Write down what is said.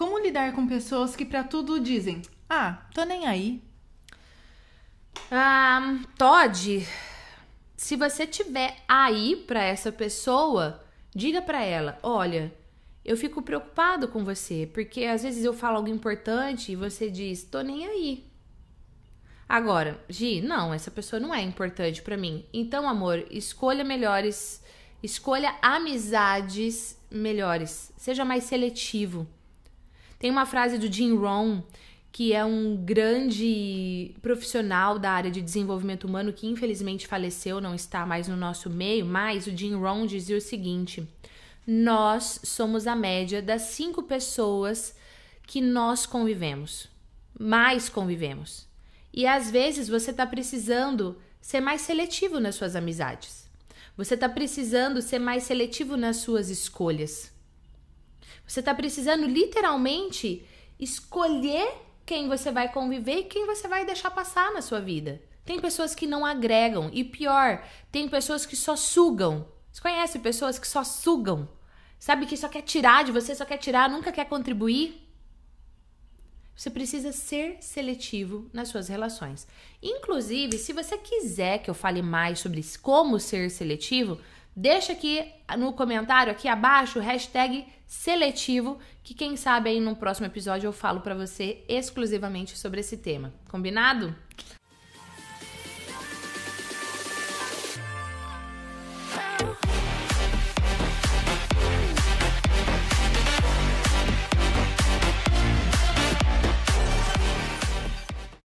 Como lidar com pessoas que para tudo dizem: "Ah, tô nem aí". Ah, Todd, se você tiver aí para essa pessoa, diga para ela: "Olha, eu fico preocupado com você, porque às vezes eu falo algo importante e você diz: "Tô nem aí". Agora, Gi, não, essa pessoa não é importante para mim. Então, amor, escolha melhores, escolha amizades melhores. Seja mais seletivo. Tem uma frase do Jim Rohn, que é um grande profissional da área de desenvolvimento humano que infelizmente faleceu, não está mais no nosso meio, mas o Jim Rohn dizia o seguinte: nós somos a média das cinco pessoas que nós convivemos, mais convivemos. E às vezes você está precisando ser mais seletivo nas suas amizades. Você está precisando ser mais seletivo nas suas escolhas. Você está precisando literalmente escolher quem você vai conviver e quem você vai deixar passar na sua vida. Tem pessoas que não agregam e pior, tem pessoas que só sugam. Você conhece pessoas que só sugam? Sabe que só quer tirar de você, só quer tirar, nunca quer contribuir? Você precisa ser seletivo nas suas relações. Inclusive, se você quiser que eu fale mais sobre como ser seletivo, Deixa aqui no comentário aqui abaixo hashtag seletivo, que quem sabe aí no próximo episódio eu falo para você exclusivamente sobre esse tema. Combinado?